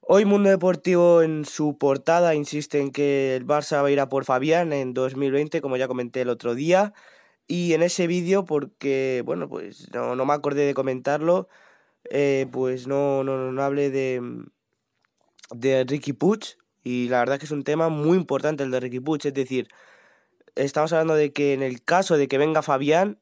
Hoy Mundo Deportivo en su portada insiste en que el Barça va a ir a por Fabián en 2020, como ya comenté el otro día. Y en ese vídeo, porque, bueno, pues no, me acordé de comentarlo, eh, pues no, no, no hablé de, de Ricky Puig. Y la verdad es que es un tema muy importante el de Ricky Puig. Es decir, estamos hablando de que en el caso de que venga Fabián,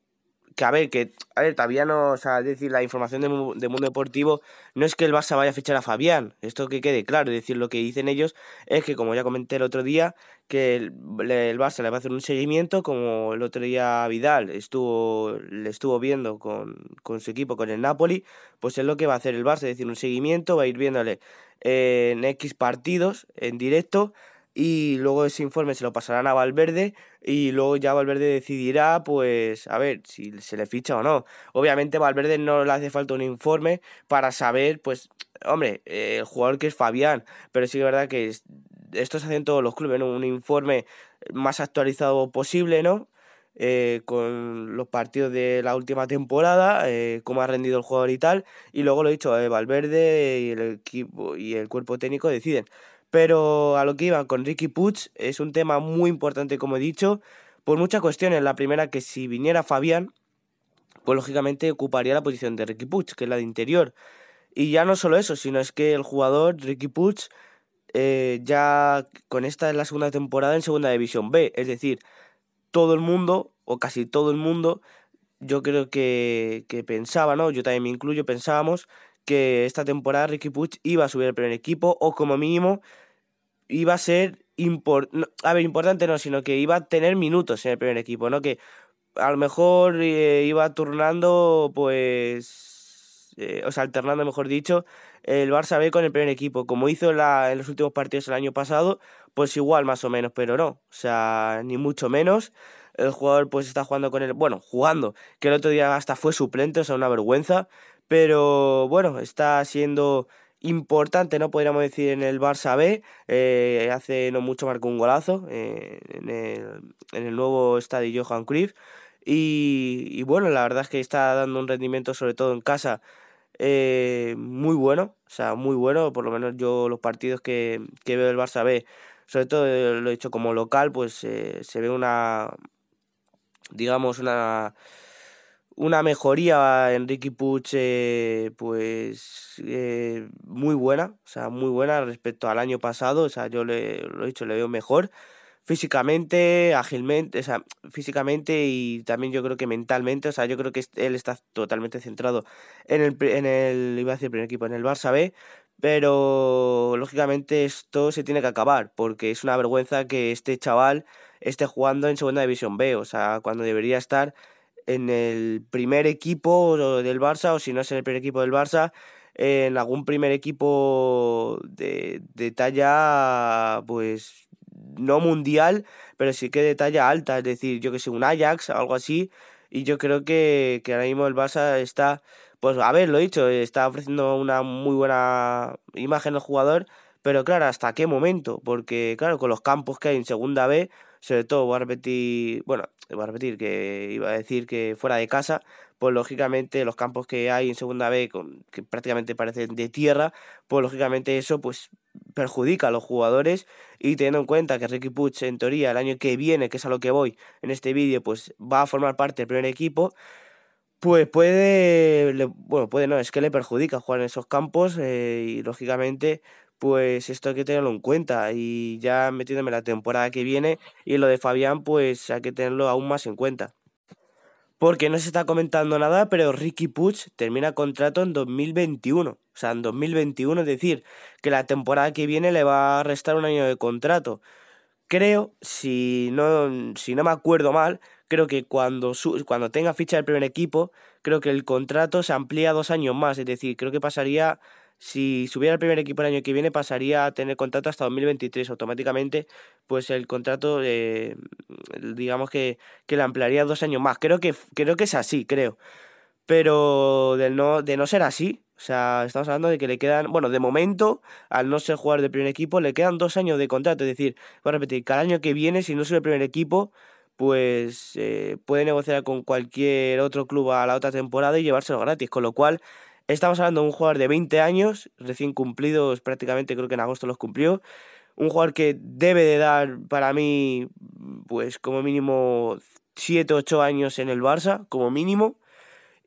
que a ver, que a ver, todavía no, o sea, decir, la información de, Mundo Deportivo no es que el Barça vaya a fichar a Fabián, esto que quede claro, es decir, lo que dicen ellos es que, como ya comenté el otro día, que el, el Barça le va a hacer un seguimiento, como el otro día Vidal estuvo, le estuvo viendo con, con su equipo, con el Napoli, pues es lo que va a hacer el Barça, es decir, un seguimiento, va a ir viéndole en X partidos, en directo, y luego ese informe se lo pasarán a Valverde y luego ya Valverde decidirá pues a ver si se le ficha o no. Obviamente Valverde no le hace falta un informe para saber pues hombre, eh, el jugador que es Fabián, pero sí que es verdad que esto se hace en todos los clubes, un informe más actualizado posible, ¿no? Eh, con los partidos de la última temporada, eh, cómo ha rendido el jugador y tal, y luego lo he dicho, eh, Valverde y el equipo y el cuerpo técnico deciden. Pero a lo que iba con Ricky Puch es un tema muy importante, como he dicho, por muchas cuestiones. La primera, que si viniera Fabián, pues lógicamente ocuparía la posición de Ricky Putsch, que es la de interior. Y ya no solo eso, sino es que el jugador Ricky putsch eh, ya con esta es la segunda temporada en Segunda División B. Es decir, todo el mundo, o casi todo el mundo, yo creo que, que pensaba, ¿no? Yo también me incluyo, pensábamos que esta temporada Ricky Puig iba a subir al primer equipo o como mínimo iba a ser a ver, importante no, sino que iba a tener minutos en el primer equipo, ¿no? Que a lo mejor eh, iba turnando, pues, eh, o sea, alternando, mejor dicho, el Barça B con el primer equipo, como hizo en los últimos partidos el año pasado, pues igual más o menos, pero no, o sea, ni mucho menos. El jugador pues está jugando con él. bueno, jugando, que el otro día hasta fue suplente, o sea, una vergüenza, pero bueno, está siendo importante, ¿no? Podríamos decir en el Barça B. Eh, hace no mucho marcó un golazo eh, en, el, nuevo estadio Johan Cruyff. Y, bueno, la verdad es que está dando un rendimiento, sobre todo en casa, eh, muy bueno. O sea, muy bueno. Por lo menos yo los partidos que, que veo del Barça B, sobre todo lo he dicho como local, pues se ve una, digamos, una una mejoría en Ricky Puch eh, pues eh, muy buena, o sea, muy buena respecto al año pasado, o sea, yo le, lo he dicho, le veo mejor físicamente, ágilmente, o sea, físicamente y también yo creo que mentalmente, o sea, yo creo que él está totalmente centrado en el, en el iba a decir primer equipo, en el Barça B, pero lógicamente esto se tiene que acabar, porque es una vergüenza que este chaval esté jugando en segunda división B, o sea, cuando debería estar en el primer equipo del Barça, o si no es en el primer equipo del Barça, eh, en algún primer equipo de, de talla, pues no mundial, pero sí que de talla alta, es decir, yo que sé, un Ajax, algo así. Y yo creo que, que ahora mismo el Barça está, pues a ver, lo he dicho, está ofreciendo una muy buena imagen al jugador, pero claro, ¿hasta qué momento? Porque claro, con los campos que hay en Segunda B, sobre todo voy a repetir, bueno, voy a repetir que iba a decir que fuera de casa, pues lógicamente los campos que hay en segunda B con, que prácticamente parecen de tierra, pues lógicamente eso pues perjudica a los jugadores y teniendo en cuenta que Ricky Puch en teoría el año que viene, que es a lo que voy en este vídeo, pues va a formar parte del primer equipo, pues puede, bueno, puede no, es que le perjudica jugar en esos campos eh, y lógicamente pues esto hay que tenerlo en cuenta y ya metiéndome la temporada que viene y lo de Fabián, pues hay que tenerlo aún más en cuenta. Porque no se está comentando nada, pero Ricky Puig termina contrato en 2021. O sea, en 2021, es decir, que la temporada que viene le va a restar un año de contrato. Creo, si no, si no me acuerdo mal, creo que cuando, cuando tenga ficha del primer equipo, creo que el contrato se amplía dos años más. Es decir, creo que pasaría si subiera al primer equipo el año que viene, pasaría a tener contrato hasta 2023 automáticamente, pues el contrato, eh, digamos que, que ampliaría dos años más. Creo que, creo que es así, creo. Pero de no, de no ser así, o sea, estamos hablando de que le quedan, bueno, de momento, al no ser jugador del primer equipo, le quedan dos años de contrato. Es decir, voy a repetir, cada año que viene, si no sube el primer equipo, pues eh, puede negociar con cualquier otro club a la otra temporada y llevárselo gratis. Con lo cual, Estamos hablando de un jugador de 20 años, recién cumplidos, prácticamente creo que en agosto los cumplió. Un jugador que debe de dar para mí, pues como mínimo 7, 8 años en el Barça, como mínimo.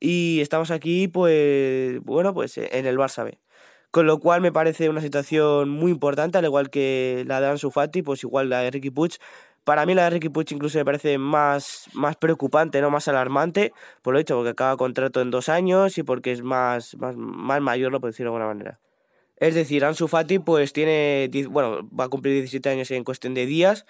Y estamos aquí, pues, bueno, pues en el Barça B. Con lo cual me parece una situación muy importante, al igual que la de Ansu Fati, pues igual la de Ricky Puig, para mí la de Ricky Puig incluso me parece más, más preocupante, no más alarmante, por lo dicho, porque acaba contrato en dos años y porque es más, más, mayor, lo puedo decir de alguna manera. Es decir, Ansu Fati pues tiene, bueno, va a cumplir 17 años en cuestión de días,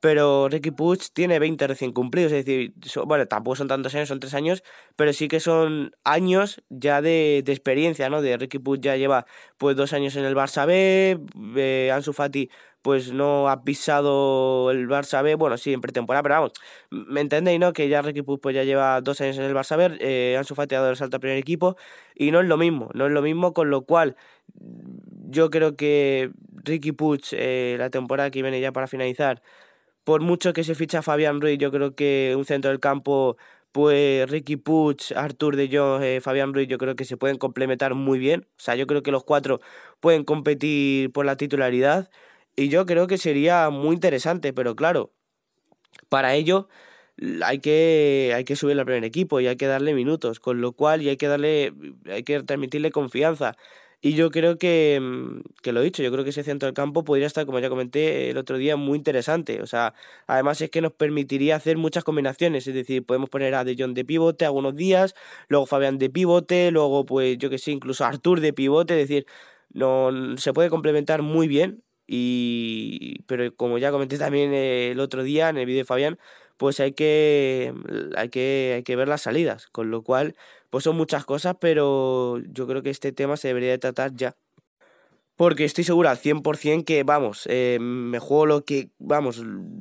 pero Ricky Puig tiene 20 recién cumplidos, es decir, bueno, tampoco son tantos años, son tres años, pero sí que son años ya de, experiencia, ¿no? De Ricky Puig ya lleva pues dos años en el Barça B, eh, Ansu Fati pues no ha pisado el Barça B, bueno, sí, en pretemporada, pero vamos, me entendéis, ¿no? Que ya Ricky Puig pues, ya lleva dos años en el Barça B, han eh, sufateado el salto al primer equipo y no es lo mismo, no es lo mismo, con lo cual mm, yo creo que Ricky Puig, eh, la temporada que viene ya para finalizar, por mucho que se ficha Fabián Ruiz, yo creo que un centro del campo pues Ricky Puch, Artur de Jong, eh, Fabián Ruiz, yo creo que se pueden complementar muy bien. O sea, yo creo que los cuatro pueden competir por la titularidad. Y yo creo que sería muy interesante, pero claro, para ello hay que, hay que subir al primer equipo y hay que darle minutos, con lo cual y hay que darle, hay que transmitirle confianza. Y yo creo que, mm, que lo he dicho, yo creo que ese centro del campo podría estar, como ya comenté el otro día, muy interesante. O sea, además es que nos permitiría hacer muchas combinaciones. Es decir, podemos poner a De Jong de pivote algunos días, luego Fabián de pivote, luego, pues yo que sé, incluso Artur de pivote. Es decir, no, se puede complementar muy bien y, pero como ya comenté también eh, el otro día en el vídeo de Fabián, pues hay que, hay que, hay que ver las salidas, con lo cual, pues son muchas cosas, pero yo creo que este tema se debería de tratar ya. Porque estoy segura al 100% que, vamos, eh, me juego lo que, vamos,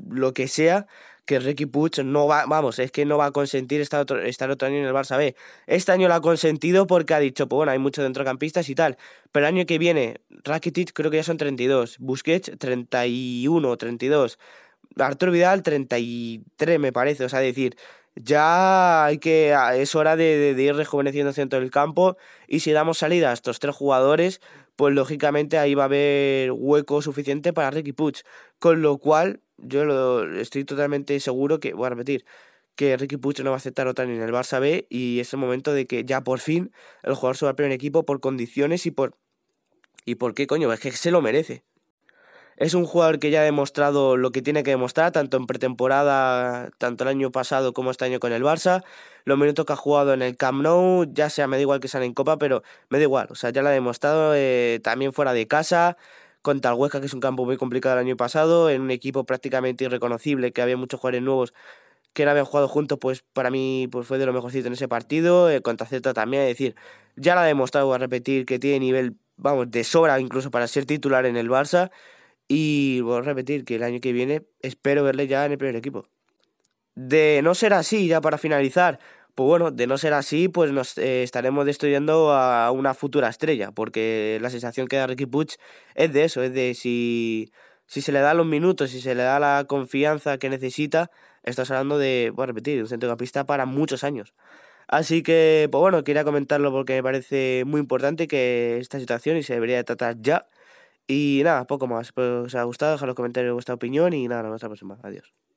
lo que sea que Ricky Puch no va, vamos, es que no va a consentir estar otro, otro año en el Barça B. Este año lo ha consentido porque ha dicho, pues bueno, hay muchos centrocampistas y tal, pero el año que viene, Rakitic creo que ya son 32, Busquets 31, 32, Arturo Vidal 33 me parece, o sea, decir, ya hay que ah, es hora de, ir rejuveneciendo el centro del campo y si damos salida a estos tres jugadores, pues lógicamente ahí va a haber hueco suficiente para Ricky Puch. Con lo cual, yo lo, estoy totalmente seguro que, voy a repetir, que Ricky Puch no va a aceptar otra ni en el Barça B y es el momento de que ya por fin el jugador suba al primer equipo por condiciones y por... ¿Y por qué coño? Es que se lo merece. Es un jugador que ya ha demostrado lo que tiene que demostrar, tanto en pretemporada, tanto el año pasado como este año con el Barça. Los minutos que ha jugado en el Camp Nou, ya sea, me da igual que sean en Copa, pero me da igual. O sea, ya lo ha demostrado eh, también fuera de casa, contra el Huesca, que es un campo muy complicado el año pasado, en un equipo prácticamente irreconocible, que había muchos jugadores nuevos que no habían jugado juntos, pues para mí pues, fue de lo mejorcito en ese partido. Eh, contra Celta también, es decir, ya lo ha demostrado, voy a repetir, que tiene nivel, vamos, de sobra incluso para ser titular en el Barça. Y voy a repetir que el año que viene espero verle ya en el primer equipo. De no ser así, ya para finalizar, pues bueno, de no ser así, pues nos eh, estaremos destruyendo a una futura estrella, porque la sensación que da Ricky Puch es de eso, es de si, si se le da los minutos, si se le da la confianza que necesita, estás hablando de, voy a repetir, un centrocampista para muchos años. Así que, pues bueno, quería comentarlo porque me parece muy importante que esta situación y se debería tratar ya. Y nada, poco más. Si pues, os ha gustado, dejad los comentarios vuestra opinión y nada, nos vemos la próxima. Adiós.